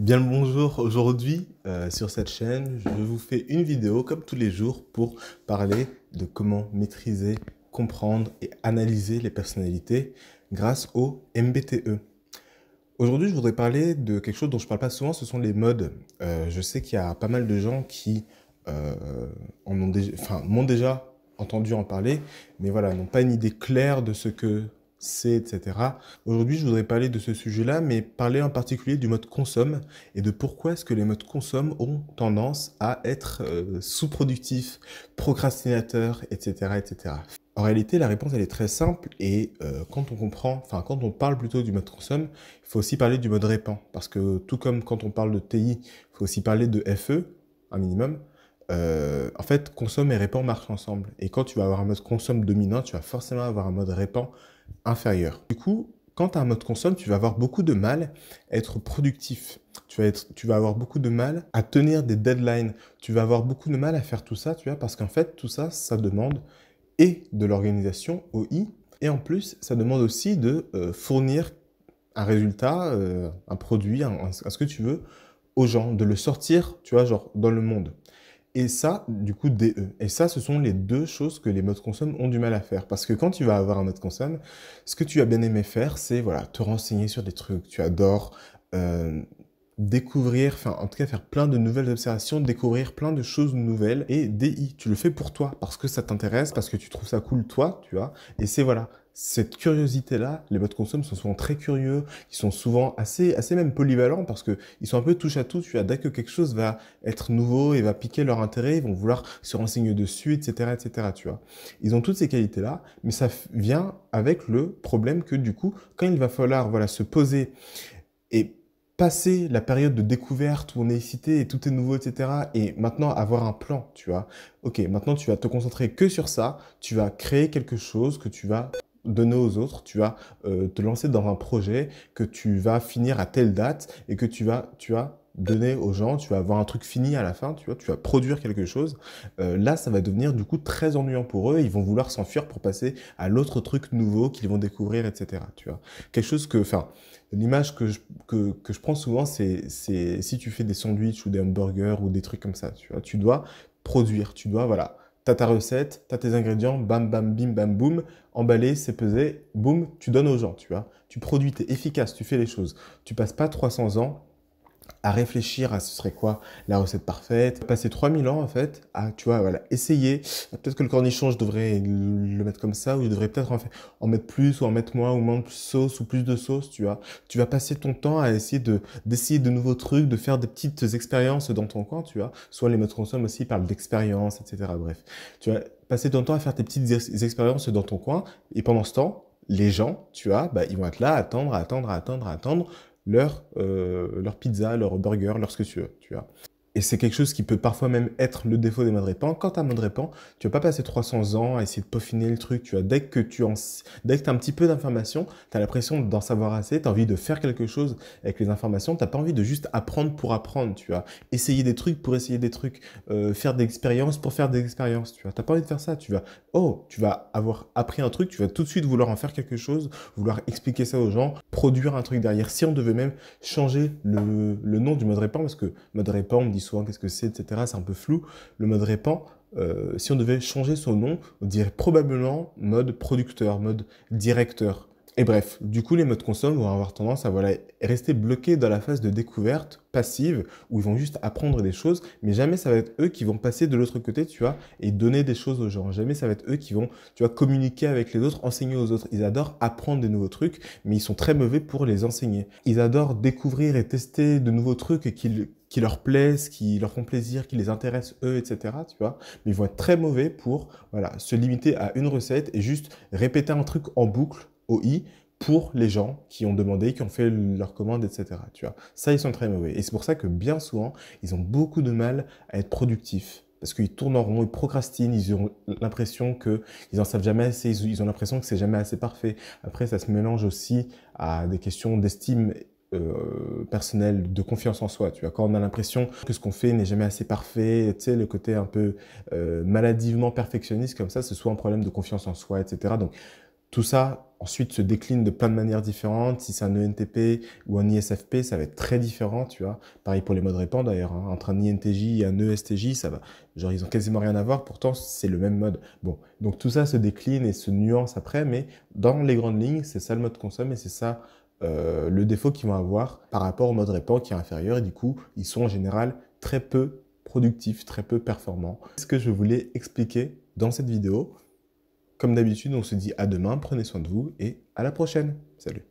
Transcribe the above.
Bien le bonjour, aujourd'hui euh, sur cette chaîne, je vous fais une vidéo comme tous les jours pour parler de comment maîtriser, comprendre et analyser les personnalités grâce au MBTE. Aujourd'hui, je voudrais parler de quelque chose dont je ne parle pas souvent, ce sont les modes. Euh, je sais qu'il y a pas mal de gens qui euh, en ont m'ont déjà entendu en parler, mais voilà, n'ont pas une idée claire de ce que C, etc. Aujourd'hui, je voudrais parler de ce sujet-là, mais parler en particulier du mode consomme et de pourquoi est-ce que les modes consomme ont tendance à être euh, sous-productifs, procrastinateurs, etc., etc. En réalité, la réponse elle est très simple et euh, quand on comprend, enfin quand on parle plutôt du mode consomme, il faut aussi parler du mode répand parce que tout comme quand on parle de TI, il faut aussi parler de FE, un minimum. Euh, en fait, consomme et répand marchent ensemble. Et quand tu vas avoir un mode consomme dominant, tu vas forcément avoir un mode répand inférieur. Du coup, quand tu as un mode consomme, tu vas avoir beaucoup de mal à être productif. Tu vas, être, tu vas avoir beaucoup de mal à tenir des deadlines. Tu vas avoir beaucoup de mal à faire tout ça, tu vois, parce qu'en fait, tout ça, ça demande et de l'organisation OI, et en plus, ça demande aussi de euh, fournir un résultat, euh, un produit, à ce que tu veux, aux gens, de le sortir, tu vois, genre dans le monde et ça, du coup, DE. Et ça, ce sont les deux choses que les modes consomme ont du mal à faire. Parce que quand tu vas avoir un mode consomme, ce que tu as bien aimé faire, c'est voilà, te renseigner sur des trucs. Tu adores euh, découvrir, enfin en tout cas faire plein de nouvelles observations, découvrir plein de choses nouvelles et DI, tu le fais pour toi parce que ça t'intéresse, parce que tu trouves ça cool toi, tu vois. Et c'est voilà, cette curiosité-là, les bots consomment sont souvent très curieux, ils sont souvent assez, assez même polyvalents parce que ils sont un peu touche à tout. Tu vois, dès que quelque chose va être nouveau et va piquer leur intérêt, ils vont vouloir se renseigner dessus, etc., etc. Tu vois, ils ont toutes ces qualités-là, mais ça vient avec le problème que du coup, quand il va falloir voilà se poser et passer la période de découverte où on est excité et tout est nouveau, etc. Et maintenant avoir un plan, tu vois. Ok, maintenant tu vas te concentrer que sur ça, tu vas créer quelque chose que tu vas donner aux autres, tu vas euh, te lancer dans un projet que tu vas finir à telle date et que tu vas, tu vas donner aux gens, tu vas avoir un truc fini à la fin, tu vois, tu vas produire quelque chose. Euh, là, ça va devenir du coup très ennuyant pour eux. Ils vont vouloir s'enfuir pour passer à l'autre truc nouveau qu'ils vont découvrir, etc. Tu vois, quelque chose que, enfin, l'image que je, que, je prends souvent, c'est si tu fais des sandwichs ou des hamburgers ou des trucs comme ça, tu vois, tu dois produire, tu dois, voilà, as ta recette, tu as tes ingrédients, bam, bam, bim, bam, boum, emballé, c'est pesé, boum, tu donnes aux gens, tu vois. Tu produis, t'es efficace, tu fais les choses. Tu passes pas 300 ans à réfléchir à ce serait quoi la recette parfaite. Passer 3000 ans en fait à, tu vois, voilà, essayer. Peut-être que le cornichon, je devrais le mettre comme ça ou je devrais peut-être en, fait, en mettre plus ou en mettre moins ou moins de sauce ou plus de sauce, tu vois. Tu vas passer ton temps à essayer de d'essayer de nouveaux trucs, de faire des petites expériences dans ton coin, tu vois. Soit les maîtres consomment aussi parlent d'expérience, etc. Bref, tu vas passer ton temps à faire tes petites expériences dans ton coin et pendant ce temps, les gens, tu vois, bah, ils vont être là à attendre, à attendre, à attendre, à attendre euh, leur, pizza, leur burger, leur ce que tu veux, tu vois. Et c'est quelque chose qui peut parfois même être le défaut des répands. Quand tu as un répand, tu vas pas passer 300 ans à essayer de peaufiner le truc. Tu as dès que tu as un petit peu d'informations, tu as l'impression d'en savoir assez, tu as envie de faire quelque chose avec les informations, tu pas envie de juste apprendre pour apprendre, tu as essayer des trucs pour essayer des trucs, euh, faire des expériences pour faire des expériences, tu vois. pas envie de faire ça, tu vas oh, tu vas avoir appris un truc, tu vas tout de suite vouloir en faire quelque chose, vouloir expliquer ça aux gens, produire un truc derrière. Si on devait même changer le, le nom du mode répand, parce que mode répand, on dit qu'est-ce que c'est, etc. C'est un peu flou. Le mode répand, euh, si on devait changer son nom, on dirait probablement mode producteur, mode directeur. Et bref, du coup, les modes consoles vont avoir tendance à voilà, rester bloqués dans la phase de découverte passive, où ils vont juste apprendre des choses, mais jamais ça va être eux qui vont passer de l'autre côté, tu vois, et donner des choses aux gens. Jamais ça va être eux qui vont, tu vois, communiquer avec les autres, enseigner aux autres. Ils adorent apprendre des nouveaux trucs, mais ils sont très mauvais pour les enseigner. Ils adorent découvrir et tester de nouveaux trucs et qu'ils qui leur plaisent, qui leur font plaisir, qui les intéressent eux, etc. Tu vois Mais ils vont être très mauvais pour voilà, se limiter à une recette et juste répéter un truc en boucle au i pour les gens qui ont demandé, qui ont fait leur commande, etc. Tu vois Ça, ils sont très mauvais. Et c'est pour ça que bien souvent, ils ont beaucoup de mal à être productifs parce qu'ils tournent en rond, ils procrastinent, ils ont l'impression que ils en savent jamais assez, ils ont l'impression que c'est jamais assez parfait. Après, ça se mélange aussi à des questions d'estime euh, personnel de confiance en soi. Tu vois, quand on a l'impression que ce qu'on fait n'est jamais assez parfait, tu sais, le côté un peu euh, maladivement perfectionniste comme ça, c'est soit un problème de confiance en soi, etc. Donc tout ça ensuite se décline de plein de manières différentes. Si c'est un ENTP ou un ISFP, ça va être très différent, tu vois. Pareil pour les modes répands d'ailleurs. Hein. Entre un INTJ et un ESTJ, ça va. Genre ils ont quasiment rien à voir. Pourtant c'est le même mode. Bon, donc tout ça se décline et se nuance après, mais dans les grandes lignes, c'est ça le mode consomme et c'est ça euh, le défaut qu'ils vont avoir par rapport au mode répand qui est inférieur et du coup ils sont en général très peu productifs, très peu performants. C'est Ce que je voulais expliquer dans cette vidéo, comme d'habitude on se dit à demain, prenez soin de vous et à la prochaine. Salut